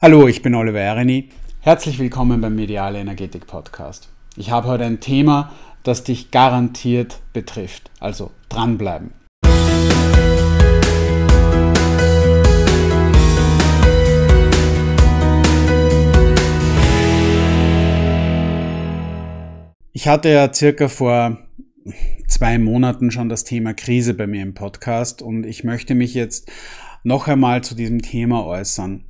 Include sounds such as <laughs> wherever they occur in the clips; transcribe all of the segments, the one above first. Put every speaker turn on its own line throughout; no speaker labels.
Hallo, ich bin Oliver Erini. Herzlich willkommen beim Mediale Energetik Podcast. Ich habe heute ein Thema, das dich garantiert betrifft. Also dranbleiben. Ich hatte ja circa vor zwei Monaten schon das Thema Krise bei mir im Podcast und ich möchte mich jetzt noch einmal zu diesem Thema äußern.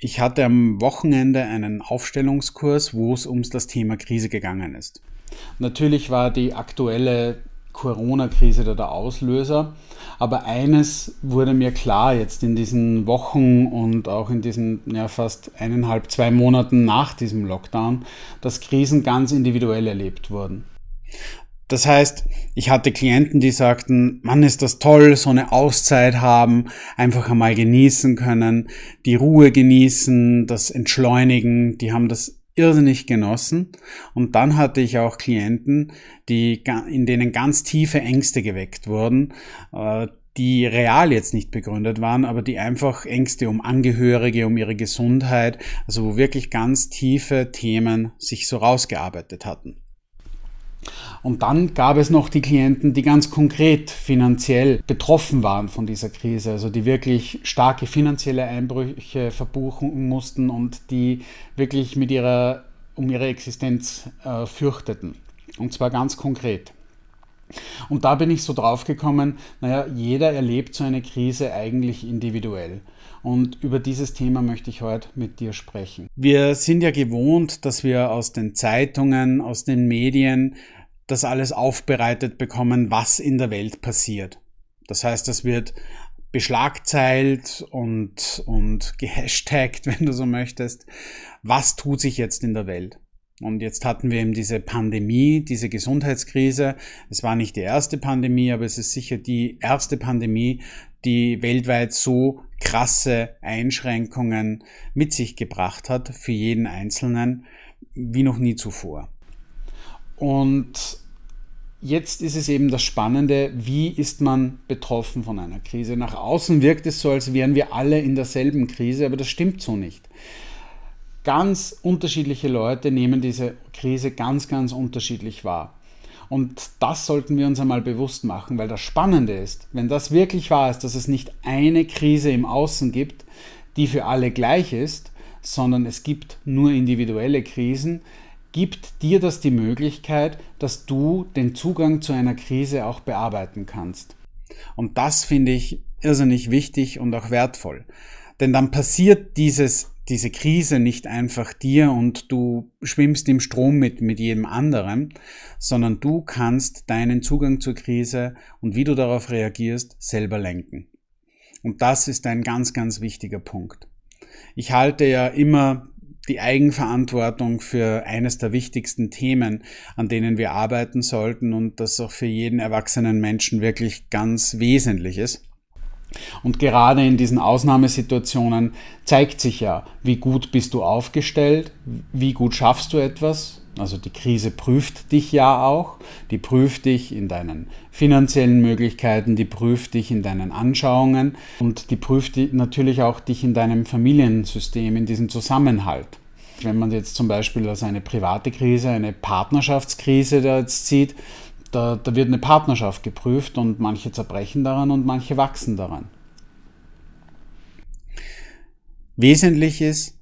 Ich hatte am Wochenende einen Aufstellungskurs, wo es um das Thema Krise gegangen ist. Natürlich war die aktuelle Corona-Krise da der Auslöser, aber eines wurde mir klar jetzt in diesen Wochen und auch in diesen ja, fast eineinhalb, zwei Monaten nach diesem Lockdown, dass Krisen ganz individuell erlebt wurden. Das heißt, ich hatte Klienten, die sagten, man ist das toll, so eine Auszeit haben, einfach einmal genießen können, die Ruhe genießen, das Entschleunigen, die haben das irrsinnig genossen. Und dann hatte ich auch Klienten, die, in denen ganz tiefe Ängste geweckt wurden, äh, die real jetzt nicht begründet waren, aber die einfach Ängste um Angehörige, um ihre Gesundheit, also wo wirklich ganz tiefe Themen sich so rausgearbeitet hatten. Und dann gab es noch die Klienten, die ganz konkret finanziell betroffen waren von dieser Krise, also die wirklich starke finanzielle Einbrüche verbuchen mussten und die wirklich mit ihrer, um ihre Existenz äh, fürchteten. Und zwar ganz konkret. Und da bin ich so drauf gekommen, naja, jeder erlebt so eine Krise eigentlich individuell. Und über dieses Thema möchte ich heute mit dir sprechen. Wir sind ja gewohnt, dass wir aus den Zeitungen, aus den Medien das alles aufbereitet bekommen, was in der Welt passiert. Das heißt, das wird beschlagzeilt und, und <laughs> gehashtagt, wenn du so möchtest. Was tut sich jetzt in der Welt? Und jetzt hatten wir eben diese Pandemie, diese Gesundheitskrise. Es war nicht die erste Pandemie, aber es ist sicher die erste Pandemie, die weltweit so krasse Einschränkungen mit sich gebracht hat für jeden Einzelnen wie noch nie zuvor. Und jetzt ist es eben das Spannende, wie ist man betroffen von einer Krise? Nach außen wirkt es so, als wären wir alle in derselben Krise, aber das stimmt so nicht. Ganz unterschiedliche Leute nehmen diese Krise ganz, ganz unterschiedlich wahr. Und das sollten wir uns einmal bewusst machen, weil das Spannende ist, wenn das wirklich wahr ist, dass es nicht eine Krise im Außen gibt, die für alle gleich ist, sondern es gibt nur individuelle Krisen, gibt dir das die Möglichkeit, dass du den Zugang zu einer Krise auch bearbeiten kannst. Und das finde ich irrsinnig wichtig und auch wertvoll. Denn dann passiert dieses diese Krise nicht einfach dir und du schwimmst im Strom mit, mit jedem anderen, sondern du kannst deinen Zugang zur Krise und wie du darauf reagierst, selber lenken. Und das ist ein ganz, ganz wichtiger Punkt. Ich halte ja immer die Eigenverantwortung für eines der wichtigsten Themen, an denen wir arbeiten sollten und das auch für jeden erwachsenen Menschen wirklich ganz wesentlich ist. Und gerade in diesen Ausnahmesituationen zeigt sich ja, wie gut bist du aufgestellt, wie gut schaffst du etwas. Also die Krise prüft dich ja auch, die prüft dich in deinen finanziellen Möglichkeiten, die prüft dich in deinen Anschauungen und die prüft natürlich auch dich in deinem Familiensystem, in diesem Zusammenhalt. Wenn man jetzt zum Beispiel als eine private Krise, eine Partnerschaftskrise da jetzt sieht, da, da wird eine Partnerschaft geprüft und manche zerbrechen daran und manche wachsen daran. Wesentlich ist,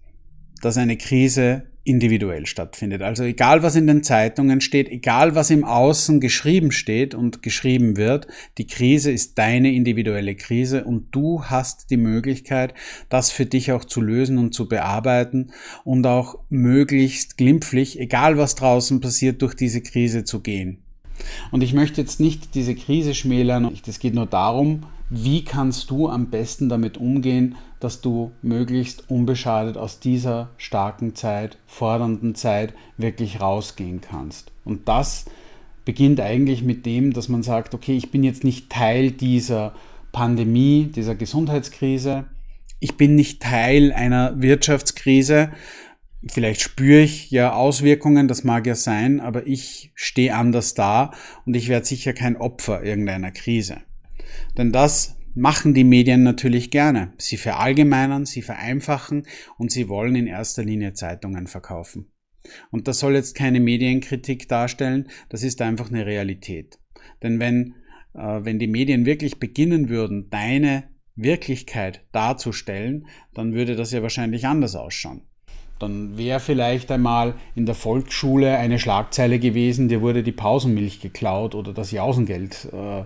dass eine Krise individuell stattfindet. Also egal, was in den Zeitungen steht, egal, was im Außen geschrieben steht und geschrieben wird, die Krise ist deine individuelle Krise und du hast die Möglichkeit, das für dich auch zu lösen und zu bearbeiten und auch möglichst glimpflich, egal was draußen passiert, durch diese Krise zu gehen. Und ich möchte jetzt nicht diese Krise schmälern. Es geht nur darum, wie kannst du am besten damit umgehen, dass du möglichst unbeschadet aus dieser starken Zeit, fordernden Zeit wirklich rausgehen kannst. Und das beginnt eigentlich mit dem, dass man sagt, okay, ich bin jetzt nicht Teil dieser Pandemie, dieser Gesundheitskrise, ich bin nicht Teil einer Wirtschaftskrise, Vielleicht spüre ich ja Auswirkungen, das mag ja sein, aber ich stehe anders da und ich werde sicher kein Opfer irgendeiner Krise. Denn das machen die Medien natürlich gerne. Sie verallgemeinern, sie vereinfachen und sie wollen in erster Linie Zeitungen verkaufen. Und das soll jetzt keine Medienkritik darstellen, das ist einfach eine Realität. Denn wenn, äh, wenn die Medien wirklich beginnen würden, deine Wirklichkeit darzustellen, dann würde das ja wahrscheinlich anders ausschauen dann wäre vielleicht einmal in der Volksschule eine Schlagzeile gewesen, dir wurde die Pausenmilch geklaut oder das Jausengeld äh,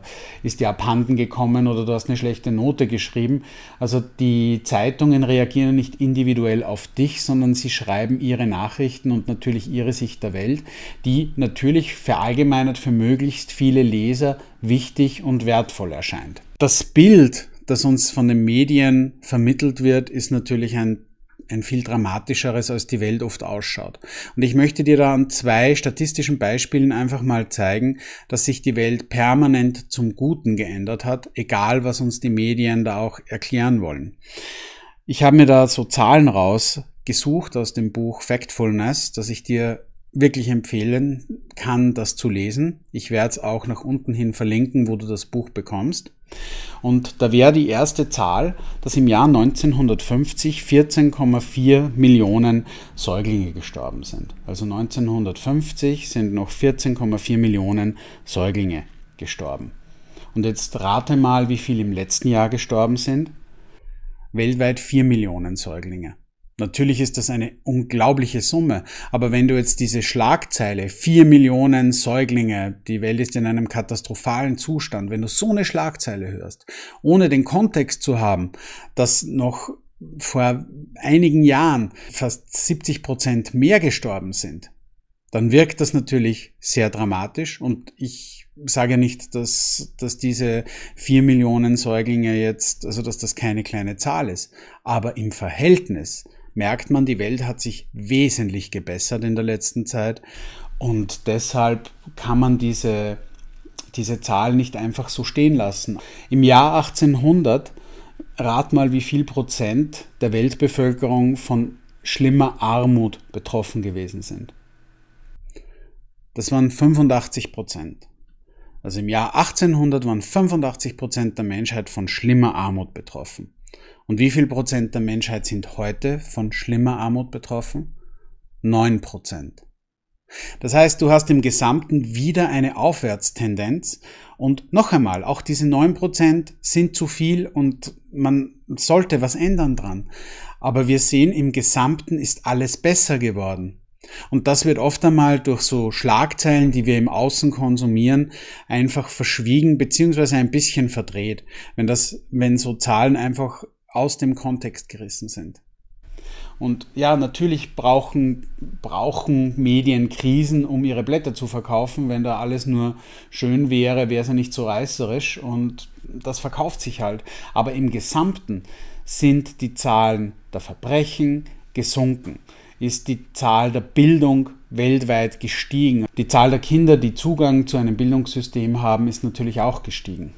ist dir abhanden gekommen oder du hast eine schlechte Note geschrieben. Also die Zeitungen reagieren nicht individuell auf dich, sondern sie schreiben ihre Nachrichten und natürlich ihre Sicht der Welt, die natürlich verallgemeinert für möglichst viele Leser wichtig und wertvoll erscheint. Das Bild, das uns von den Medien vermittelt wird, ist natürlich ein ein viel dramatischeres, als die Welt oft ausschaut. Und ich möchte dir da an zwei statistischen Beispielen einfach mal zeigen, dass sich die Welt permanent zum Guten geändert hat, egal was uns die Medien da auch erklären wollen. Ich habe mir da so Zahlen rausgesucht aus dem Buch Factfulness, dass ich dir wirklich empfehlen kann, das zu lesen. Ich werde es auch nach unten hin verlinken, wo du das Buch bekommst. Und da wäre die erste Zahl, dass im Jahr 1950 14,4 Millionen Säuglinge gestorben sind. Also 1950 sind noch 14,4 Millionen Säuglinge gestorben. Und jetzt rate mal, wie viel im letzten Jahr gestorben sind. Weltweit 4 Millionen Säuglinge. Natürlich ist das eine unglaubliche Summe, aber wenn du jetzt diese Schlagzeile, vier Millionen Säuglinge, die Welt ist in einem katastrophalen Zustand, wenn du so eine Schlagzeile hörst, ohne den Kontext zu haben, dass noch vor einigen Jahren fast 70 Prozent mehr gestorben sind, dann wirkt das natürlich sehr dramatisch und ich sage nicht, dass, dass diese vier Millionen Säuglinge jetzt, also dass das keine kleine Zahl ist, aber im Verhältnis merkt man, die Welt hat sich wesentlich gebessert in der letzten Zeit und deshalb kann man diese, diese Zahl nicht einfach so stehen lassen. Im Jahr 1800, rat mal, wie viel Prozent der Weltbevölkerung von schlimmer Armut betroffen gewesen sind. Das waren 85 Prozent. Also im Jahr 1800 waren 85 Prozent der Menschheit von schlimmer Armut betroffen. Und wie viel Prozent der Menschheit sind heute von schlimmer Armut betroffen? 9 Prozent. Das heißt, du hast im Gesamten wieder eine Aufwärtstendenz. Und noch einmal, auch diese 9% sind zu viel und man sollte was ändern dran. Aber wir sehen, im Gesamten ist alles besser geworden. Und das wird oft einmal durch so Schlagzeilen, die wir im Außen konsumieren, einfach verschwiegen bzw. ein bisschen verdreht. Wenn das, wenn so Zahlen einfach aus dem Kontext gerissen sind. Und ja, natürlich brauchen, brauchen Medien Krisen, um ihre Blätter zu verkaufen. Wenn da alles nur schön wäre, wäre es ja nicht so reißerisch und das verkauft sich halt. Aber im Gesamten sind die Zahlen der Verbrechen gesunken, ist die Zahl der Bildung weltweit gestiegen. Die Zahl der Kinder, die Zugang zu einem Bildungssystem haben, ist natürlich auch gestiegen.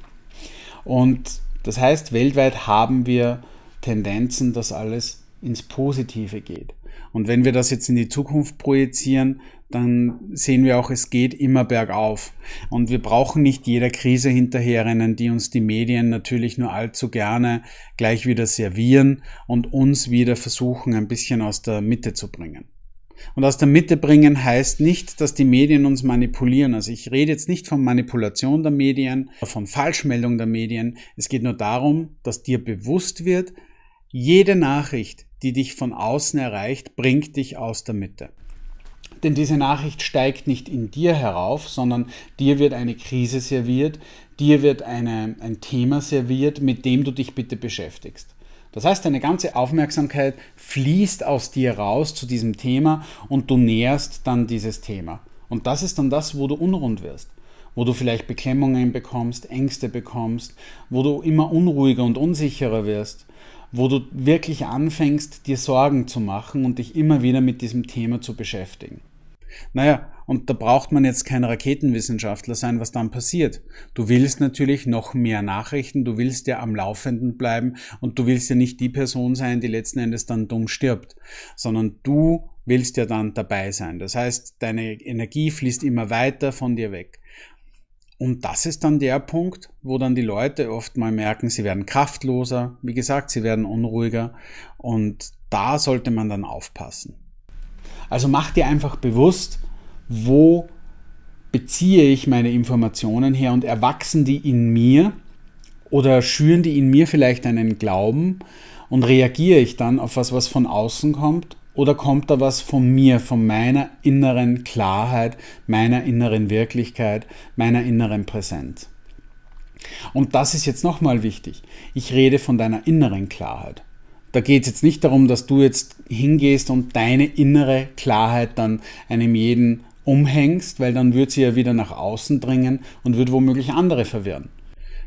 Und das heißt, weltweit haben wir Tendenzen, dass alles ins Positive geht. Und wenn wir das jetzt in die Zukunft projizieren, dann sehen wir auch, es geht immer bergauf. Und wir brauchen nicht jeder Krise hinterherrennen, die uns die Medien natürlich nur allzu gerne gleich wieder servieren und uns wieder versuchen, ein bisschen aus der Mitte zu bringen. Und aus der Mitte bringen heißt nicht, dass die Medien uns manipulieren. Also ich rede jetzt nicht von Manipulation der Medien, von Falschmeldung der Medien. Es geht nur darum, dass dir bewusst wird, jede Nachricht, die dich von außen erreicht, bringt dich aus der Mitte. Denn diese Nachricht steigt nicht in dir herauf, sondern dir wird eine Krise serviert, dir wird eine, ein Thema serviert, mit dem du dich bitte beschäftigst. Das heißt, deine ganze Aufmerksamkeit fließt aus dir raus zu diesem Thema und du näherst dann dieses Thema. Und das ist dann das, wo du unrund wirst, wo du vielleicht Beklemmungen bekommst, Ängste bekommst, wo du immer unruhiger und unsicherer wirst, wo du wirklich anfängst, dir Sorgen zu machen und dich immer wieder mit diesem Thema zu beschäftigen. Naja, und da braucht man jetzt kein Raketenwissenschaftler sein, was dann passiert. Du willst natürlich noch mehr Nachrichten, du willst ja am Laufenden bleiben und du willst ja nicht die Person sein, die letzten Endes dann dumm stirbt, sondern du willst ja dann dabei sein. Das heißt, deine Energie fließt immer weiter von dir weg. Und das ist dann der Punkt, wo dann die Leute oft mal merken, sie werden kraftloser, wie gesagt, sie werden unruhiger und da sollte man dann aufpassen. Also mach dir einfach bewusst, wo beziehe ich meine Informationen her und erwachsen die in mir oder schüren die in mir vielleicht einen Glauben und reagiere ich dann auf was, was von außen kommt oder kommt da was von mir, von meiner inneren Klarheit, meiner inneren Wirklichkeit, meiner inneren Präsenz? Und das ist jetzt nochmal wichtig. Ich rede von deiner inneren Klarheit. Da geht es jetzt nicht darum, dass du jetzt hingehst und deine innere Klarheit dann einem jeden umhängst, weil dann wird sie ja wieder nach außen dringen und wird womöglich andere verwirren.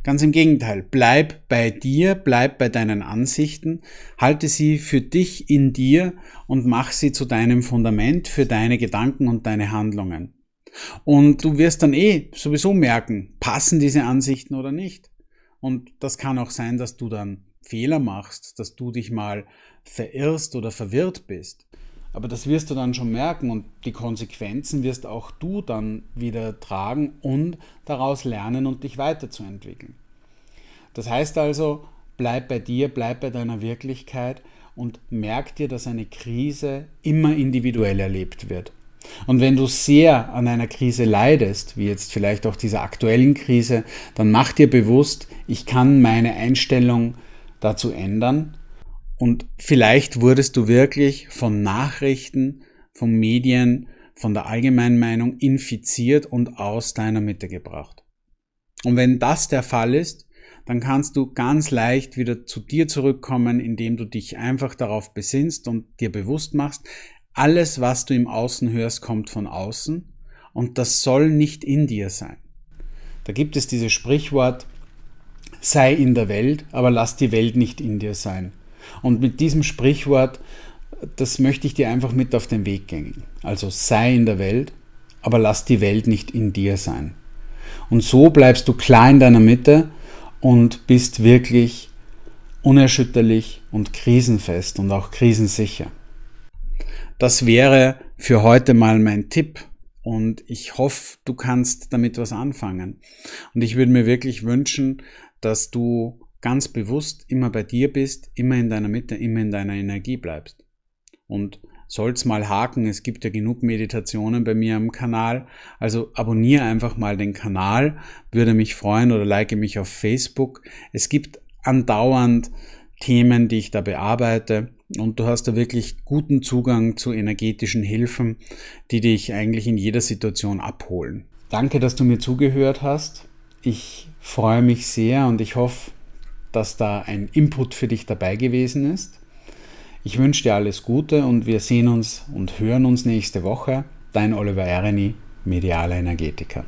Ganz im Gegenteil, bleib bei dir, bleib bei deinen Ansichten, halte sie für dich in dir und mach sie zu deinem Fundament für deine Gedanken und deine Handlungen. Und du wirst dann eh sowieso merken, passen diese Ansichten oder nicht. Und das kann auch sein, dass du dann Fehler machst, dass du dich mal verirrst oder verwirrt bist. Aber das wirst du dann schon merken und die Konsequenzen wirst auch du dann wieder tragen und daraus lernen und dich weiterzuentwickeln. Das heißt also, bleib bei dir, bleib bei deiner Wirklichkeit und merk dir, dass eine Krise immer individuell erlebt wird. Und wenn du sehr an einer Krise leidest, wie jetzt vielleicht auch dieser aktuellen Krise, dann mach dir bewusst, ich kann meine Einstellung dazu ändern und vielleicht wurdest du wirklich von Nachrichten, von Medien, von der allgemeinen Meinung infiziert und aus deiner Mitte gebracht. Und wenn das der Fall ist, dann kannst du ganz leicht wieder zu dir zurückkommen, indem du dich einfach darauf besinnst und dir bewusst machst, alles, was du im Außen hörst, kommt von außen und das soll nicht in dir sein. Da gibt es dieses Sprichwort, sei in der Welt, aber lass die Welt nicht in dir sein. Und mit diesem Sprichwort, das möchte ich dir einfach mit auf den Weg gehen. Also sei in der Welt, aber lass die Welt nicht in dir sein. Und so bleibst du klar in deiner Mitte und bist wirklich unerschütterlich und krisenfest und auch krisensicher. Das wäre für heute mal mein Tipp und ich hoffe, du kannst damit was anfangen. Und ich würde mir wirklich wünschen, dass du ganz bewusst immer bei dir bist, immer in deiner Mitte, immer in deiner Energie bleibst. Und soll's mal haken, es gibt ja genug Meditationen bei mir am Kanal. Also abonniere einfach mal den Kanal, würde mich freuen oder like mich auf Facebook. Es gibt andauernd Themen, die ich da bearbeite. Und du hast da wirklich guten Zugang zu energetischen Hilfen, die dich eigentlich in jeder Situation abholen. Danke, dass du mir zugehört hast. Ich freue mich sehr und ich hoffe, dass da ein Input für dich dabei gewesen ist. Ich wünsche dir alles Gute und wir sehen uns und hören uns nächste Woche. Dein Oliver Ereni, Medialer Energetiker.